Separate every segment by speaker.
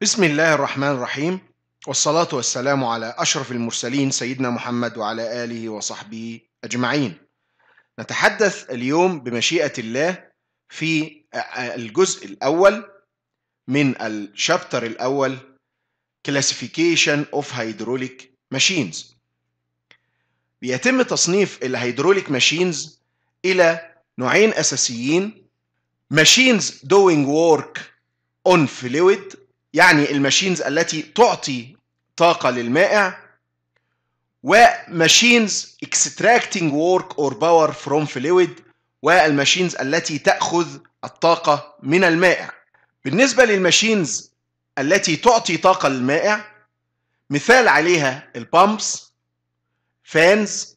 Speaker 1: بسم الله الرحمن الرحيم والصلاة والسلام على أشرف المرسلين سيدنا محمد وعلى آله وصحبه أجمعين. نتحدث اليوم بمشيئة الله في الجزء الأول من الشابتر الأول Classification of Hydraulic Machines. بيتم تصنيف الهيدروليك ماشينز إلى نوعين أساسيين Machines doing work on fluid يعني الماشينز التي تعطي طاقة للمائع وماشينز extracting work or power from fluid والماشينز التي تأخذ الطاقة من المائع بالنسبة للماشينز التي تعطي طاقة للمائع مثال عليها البامبس فانز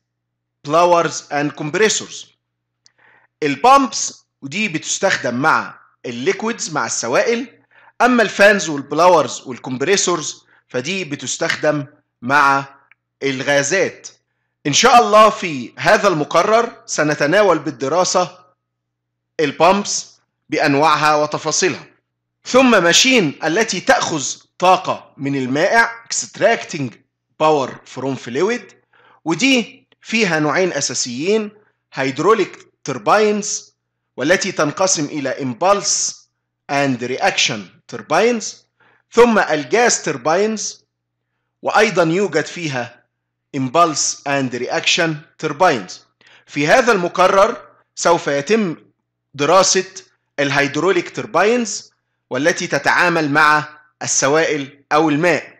Speaker 1: بلاورز اند كومبريسورز البامبس ودي بتستخدم مع الليكويدز مع السوائل اما الفانز والبلاورز والكمبريسورز فدي بتستخدم مع الغازات ان شاء الله في هذا المقرر سنتناول بالدراسه البامبس بانواعها وتفاصيلها ثم ماشين التي تاخذ طاقه من المائع extracting power from fluid ودي فيها نوعين اساسيين هيدروليك ترباينز والتي تنقسم الى امبالس and reaction turbines ثم الجاز turbines وأيضا يوجد فيها impulse and reaction turbines في هذا المقرر سوف يتم دراسة الهيدروليك ترباينز والتي تتعامل مع السوائل أو الماء